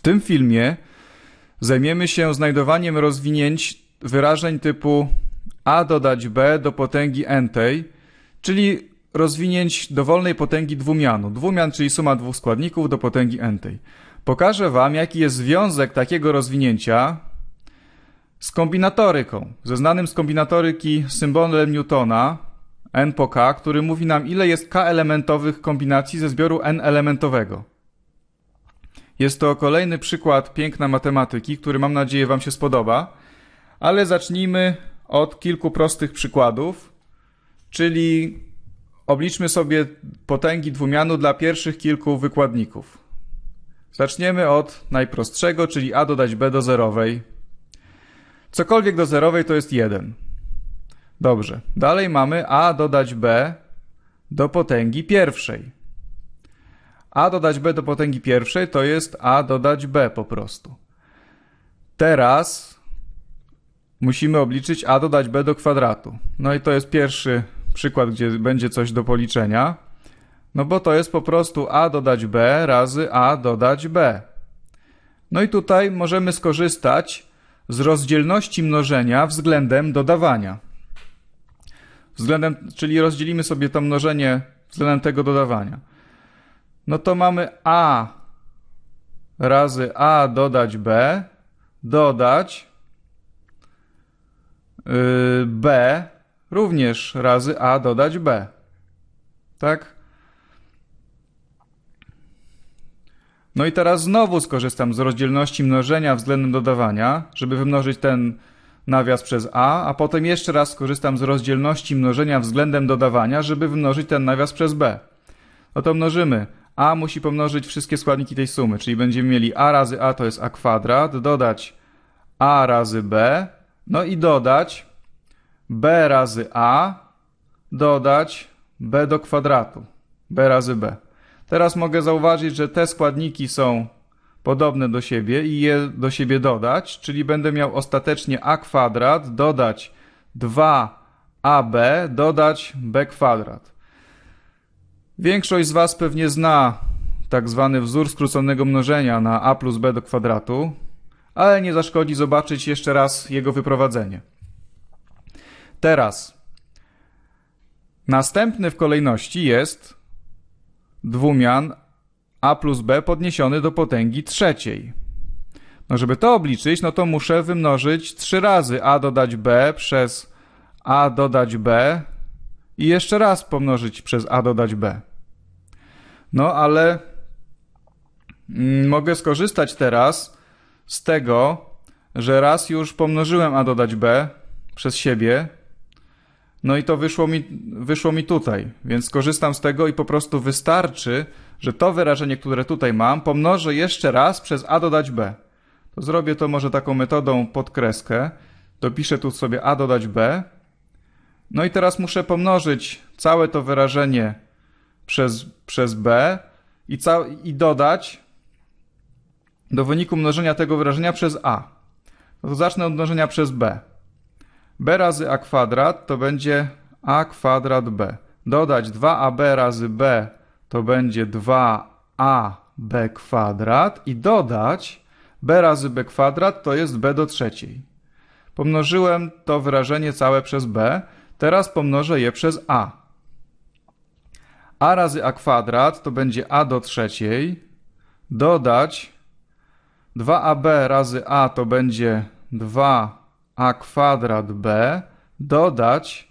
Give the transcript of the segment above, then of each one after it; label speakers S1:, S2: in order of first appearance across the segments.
S1: W tym filmie zajmiemy się znajdowaniem rozwinięć wyrażeń typu a dodać b do potęgi n tej, czyli rozwinięć dowolnej potęgi dwumianu. Dwumian, czyli suma dwóch składników do potęgi n tej. Pokażę Wam, jaki jest związek takiego rozwinięcia z kombinatoryką, ze znanym z kombinatoryki symbolem Newtona, n po k, który mówi nam, ile jest k elementowych kombinacji ze zbioru n elementowego. Jest to kolejny przykład piękna matematyki, który mam nadzieję Wam się spodoba, ale zacznijmy od kilku prostych przykładów, czyli obliczmy sobie potęgi dwumianu dla pierwszych kilku wykładników. Zaczniemy od najprostszego, czyli a dodać b do zerowej. Cokolwiek do zerowej to jest 1. Dobrze. Dalej mamy a dodać b do potęgi pierwszej. A dodać B do potęgi pierwszej to jest A dodać B po prostu. Teraz musimy obliczyć A dodać B do kwadratu. No i to jest pierwszy przykład, gdzie będzie coś do policzenia. No bo to jest po prostu A dodać B razy A dodać B. No i tutaj możemy skorzystać z rozdzielności mnożenia względem dodawania. Względem, czyli rozdzielimy sobie to mnożenie względem tego dodawania no to mamy A razy A dodać B, dodać y, B również razy A dodać B. Tak? No i teraz znowu skorzystam z rozdzielności mnożenia względem dodawania, żeby wymnożyć ten nawias przez A, a potem jeszcze raz skorzystam z rozdzielności mnożenia względem dodawania, żeby wymnożyć ten nawias przez B. No to mnożymy a musi pomnożyć wszystkie składniki tej sumy, czyli będziemy mieli a razy a to jest a kwadrat, dodać a razy b, no i dodać b razy a, dodać b do kwadratu, b razy b. Teraz mogę zauważyć, że te składniki są podobne do siebie i je do siebie dodać, czyli będę miał ostatecznie a kwadrat dodać 2ab dodać b kwadrat. Większość z Was pewnie zna tak zwany wzór skróconego mnożenia na a plus b do kwadratu, ale nie zaszkodzi zobaczyć jeszcze raz jego wyprowadzenie. Teraz następny w kolejności jest dwumian a plus b podniesiony do potęgi trzeciej. No żeby to obliczyć, no to muszę wymnożyć 3 razy a dodać b przez a dodać b i jeszcze raz pomnożyć przez a dodać b. No ale mm, mogę skorzystać teraz z tego, że raz już pomnożyłem a dodać b przez siebie, no i to wyszło mi, wyszło mi tutaj, więc skorzystam z tego i po prostu wystarczy, że to wyrażenie, które tutaj mam, pomnożę jeszcze raz przez a dodać b. To zrobię to może taką metodą pod kreskę. Dopiszę tu sobie a dodać b. No i teraz muszę pomnożyć całe to wyrażenie przez, przez b i, ca- i dodać do wyniku mnożenia tego wyrażenia przez a. No to zacznę od mnożenia przez b. b razy a kwadrat to będzie a kwadrat b. Dodać 2ab razy b to będzie 2ab kwadrat i dodać b razy b kwadrat to jest b do trzeciej. Pomnożyłem to wyrażenie całe przez b, teraz pomnożę je przez a a razy a kwadrat to będzie a do trzeciej, dodać 2ab razy a to będzie 2a kwadrat b, dodać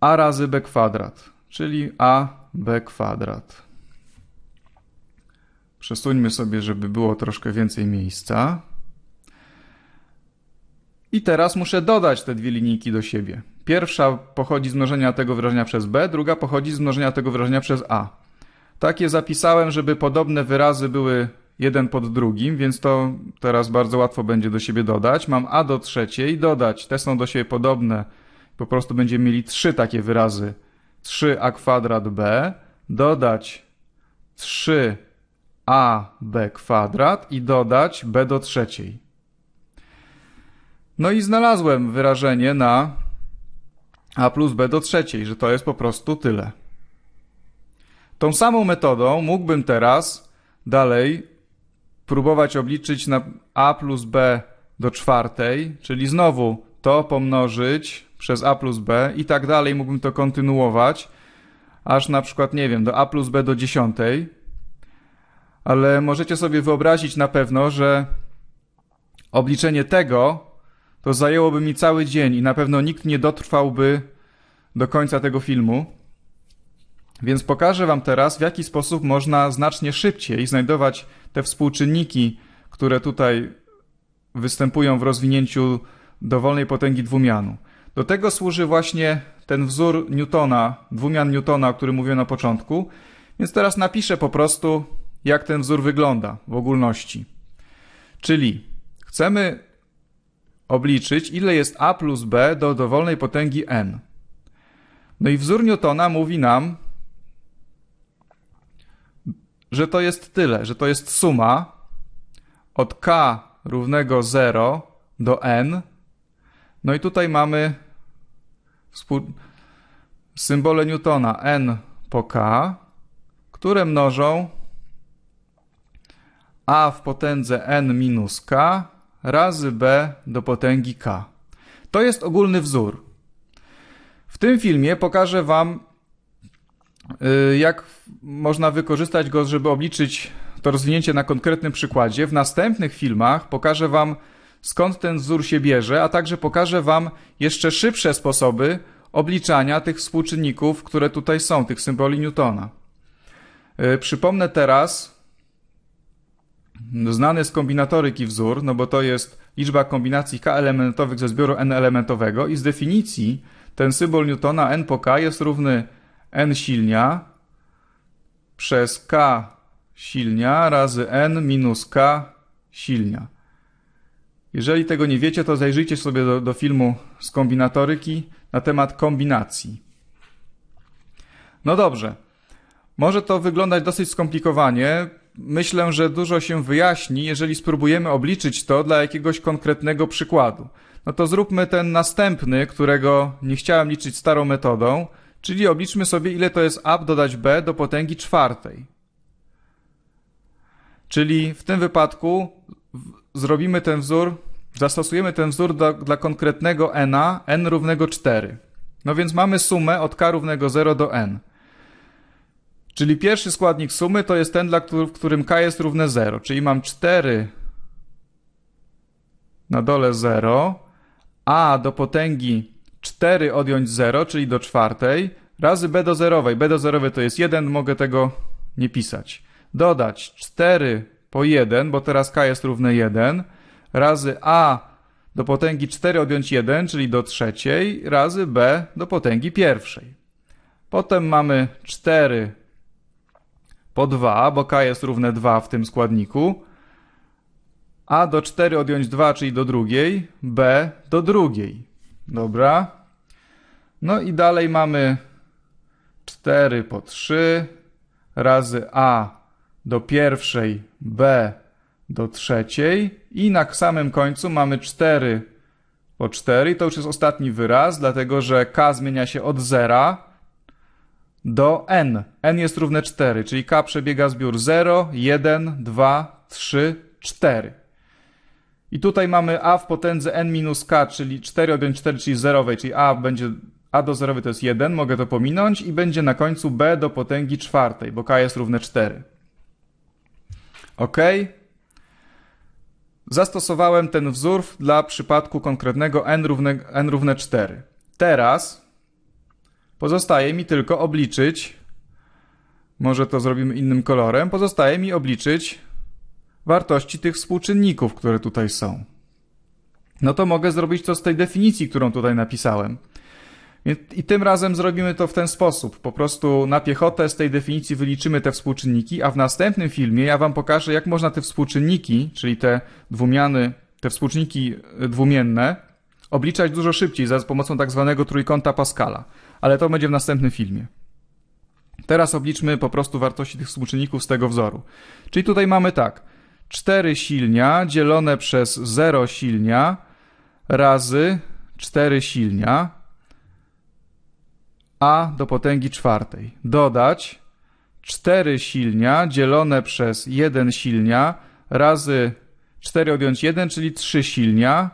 S1: a razy b kwadrat, czyli ab kwadrat. Przesuńmy sobie, żeby było troszkę więcej miejsca. I teraz muszę dodać te dwie linijki do siebie. Pierwsza pochodzi z mnożenia tego wyrażenia przez b, druga pochodzi z mnożenia tego wyrażenia przez a. Takie zapisałem, żeby podobne wyrazy były jeden pod drugim, więc to teraz bardzo łatwo będzie do siebie dodać. Mam a do trzeciej, dodać, te są do siebie podobne. Po prostu będziemy mieli trzy takie wyrazy. 3a kwadrat b, dodać 3ab kwadrat i dodać b do trzeciej. No i znalazłem wyrażenie na a plus b do trzeciej, że to jest po prostu tyle. Tą samą metodą mógłbym teraz dalej próbować obliczyć na a plus b do czwartej, czyli znowu to pomnożyć przez a plus b i tak dalej mógłbym to kontynuować, aż na przykład, nie wiem, do a plus b do dziesiątej, ale możecie sobie wyobrazić na pewno, że obliczenie tego to zajęłoby mi cały dzień i na pewno nikt nie dotrwałby do końca tego filmu. Więc pokażę Wam teraz, w jaki sposób można znacznie szybciej znajdować te współczynniki, które tutaj występują w rozwinięciu dowolnej potęgi dwumianu. Do tego służy właśnie ten wzór Newtona, dwumian Newtona, o którym mówiłem na początku. Więc teraz napiszę po prostu, jak ten wzór wygląda w ogólności. Czyli chcemy obliczyć, ile jest a plus b do dowolnej potęgi n. No i wzór Newtona mówi nam, że to jest tyle, że to jest suma od k równego 0 do n. No i tutaj mamy symbole Newtona n po k, które mnożą a w potędze n minus k razy b do potęgi k. To jest ogólny wzór. W tym filmie pokażę Wam, y, jak można wykorzystać go, żeby obliczyć to rozwinięcie na konkretnym przykładzie. W następnych filmach pokażę Wam, skąd ten wzór się bierze, a także pokażę Wam jeszcze szybsze sposoby obliczania tych współczynników, które tutaj są, tych symboli Newtona. Y, przypomnę teraz, no, Znany z kombinatoryki wzór, no bo to jest liczba kombinacji k elementowych ze zbioru n elementowego i z definicji ten symbol Newtona n po k jest równy n silnia przez k silnia razy n minus k silnia. Jeżeli tego nie wiecie, to zajrzyjcie sobie do, do filmu z kombinatoryki na temat kombinacji. No dobrze. Może to wyglądać dosyć skomplikowanie, myślę, że dużo się wyjaśni, jeżeli spróbujemy obliczyć to dla jakiegoś konkretnego przykładu. No to zróbmy ten następny, którego nie chciałem liczyć starą metodą, czyli obliczmy sobie, ile to jest a dodać b do potęgi czwartej. Czyli w tym wypadku zrobimy ten wzór, zastosujemy ten wzór do, dla konkretnego n, n równego 4. No więc mamy sumę od k równego 0 do n. Czyli pierwszy składnik sumy to jest ten, dla który, w którym k jest równe 0, czyli mam 4 na dole 0, a do potęgi 4 odjąć 0, czyli do czwartej, razy b do zerowej. b do zerowej to jest 1, mogę tego nie pisać. Dodać 4 po 1, bo teraz k jest równe 1, razy a do potęgi 4 odjąć 1, czyli do trzeciej, razy b do potęgi pierwszej. Potem mamy 4 po 2, bo k jest równe 2 w tym składniku. A do 4 odjąć 2, czyli do drugiej, b do drugiej. Dobra. No i dalej mamy 4 po 3 razy a do pierwszej, b do trzeciej i na samym końcu mamy 4 po 4 i to już jest ostatni wyraz, dlatego że k zmienia się od 0 do n. n jest równe 4, czyli k przebiega zbiór 0, 1, 2, 3, 4. I tutaj mamy a w potędze n minus k, czyli 4 objąć 4, czyli zerowej, czyli a będzie a do zerowej to jest 1, mogę to pominąć i będzie na końcu b do potęgi czwartej, bo k jest równe 4. OK. Zastosowałem ten wzór dla przypadku konkretnego n równe, n równe 4. Teraz Pozostaje mi tylko obliczyć, może to zrobimy innym kolorem, pozostaje mi obliczyć wartości tych współczynników, które tutaj są. No to mogę zrobić to z tej definicji, którą tutaj napisałem. I tym razem zrobimy to w ten sposób. Po prostu na piechotę z tej definicji wyliczymy te współczynniki, a w następnym filmie ja Wam pokażę, jak można te współczynniki, czyli te dwumiany, te współczynniki e, dwumienne, obliczać dużo szybciej za pomocą tak zwanego trójkąta Pascala ale to będzie w następnym filmie. Teraz obliczmy po prostu wartości tych współczynników z tego wzoru. Czyli tutaj mamy tak, 4 silnia dzielone przez 0 silnia razy 4 silnia a do potęgi czwartej. Dodać 4 silnia dzielone przez 1 silnia razy 4 odjąć 1, czyli 3 silnia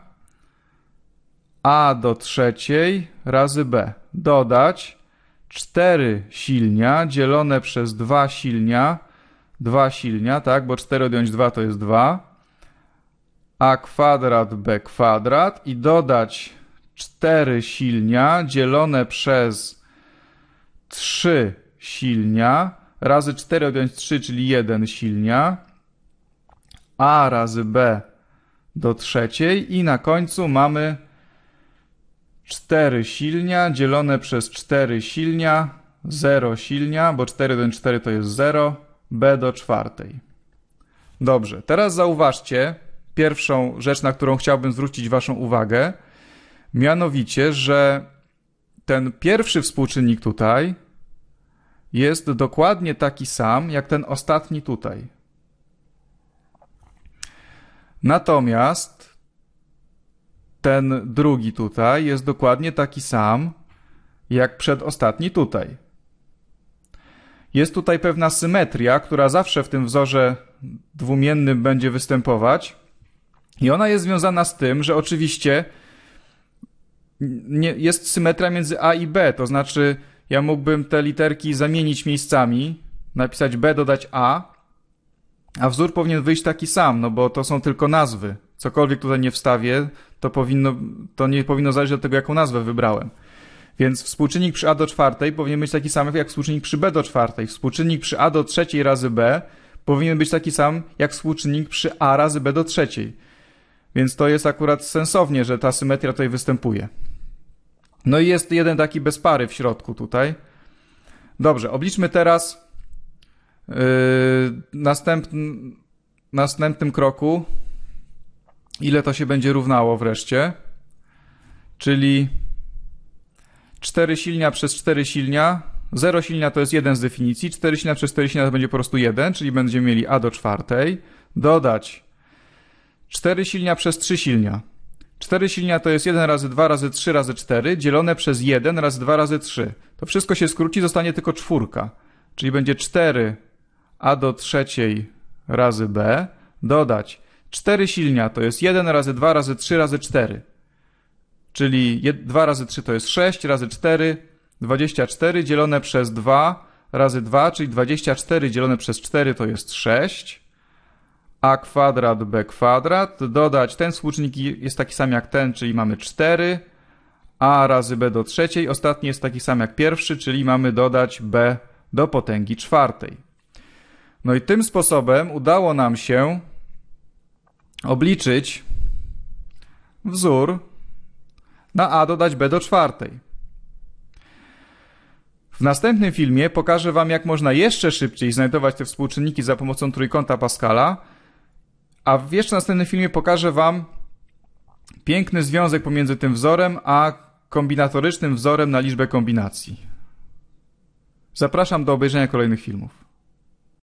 S1: a do trzeciej razy b dodać 4 silnia dzielone przez 2 silnia, 2 silnia, tak, bo 4 odjąć 2 to jest 2, a kwadrat b kwadrat i dodać 4 silnia dzielone przez 3 silnia razy 4 odjąć 3, czyli 1 silnia, a razy b do trzeciej i na końcu mamy 4 silnia dzielone przez 4 silnia, 0 silnia, bo 4 do 4 to jest 0, b do czwartej. Dobrze, teraz zauważcie pierwszą rzecz, na którą chciałbym zwrócić Waszą uwagę, mianowicie, że ten pierwszy współczynnik tutaj jest dokładnie taki sam jak ten ostatni tutaj. Natomiast ten drugi tutaj jest dokładnie taki sam jak przedostatni tutaj. Jest tutaj pewna symetria, która zawsze w tym wzorze dwumiennym będzie występować, i ona jest związana z tym, że oczywiście nie, jest symetria między A i B, to znaczy ja mógłbym te literki zamienić miejscami, napisać B, dodać A, a wzór powinien wyjść taki sam, no bo to są tylko nazwy cokolwiek tutaj nie wstawię, to, powinno, to nie powinno zależeć od tego, jaką nazwę wybrałem. Więc współczynnik przy A do czwartej powinien być taki sam jak współczynnik przy B do czwartej. Współczynnik przy A do trzeciej razy B powinien być taki sam jak współczynnik przy A razy B do trzeciej. Więc to jest akurat sensownie, że ta symetria tutaj występuje. No i jest jeden taki bez pary w środku tutaj. Dobrze, obliczmy teraz yy, następn następnym kroku ile to się będzie równało wreszcie, czyli 4 silnia przez 4 silnia, 0 silnia to jest 1 z definicji, 4 silnia przez 4 silnia to będzie po prostu 1, czyli będziemy mieli a do czwartej, dodać 4 silnia przez 3 silnia. 4 silnia to jest 1 razy 2 razy 3 razy 4 dzielone przez 1 razy 2 razy 3. To wszystko się skróci, zostanie tylko czwórka. Czyli będzie 4 a do trzeciej razy b dodać 4 silnia to jest 1 razy 2 razy 3 razy 4. Czyli 2 razy 3 to jest 6 razy 4, 24 dzielone przez 2 razy 2, czyli 24 dzielone przez 4 to jest 6. A kwadrat B kwadrat, dodać ten współczynnik jest taki sam jak ten, czyli mamy 4. A razy B do trzeciej, ostatni jest taki sam jak pierwszy, czyli mamy dodać B do potęgi czwartej. No i tym sposobem udało nam się obliczyć wzór na a dodać b do czwartej. W następnym filmie pokażę Wam, jak można jeszcze szybciej znajdować te współczynniki za pomocą trójkąta Pascala, a w jeszcze następnym filmie pokażę Wam piękny związek pomiędzy tym wzorem a kombinatorycznym wzorem na liczbę kombinacji. Zapraszam do obejrzenia kolejnych filmów.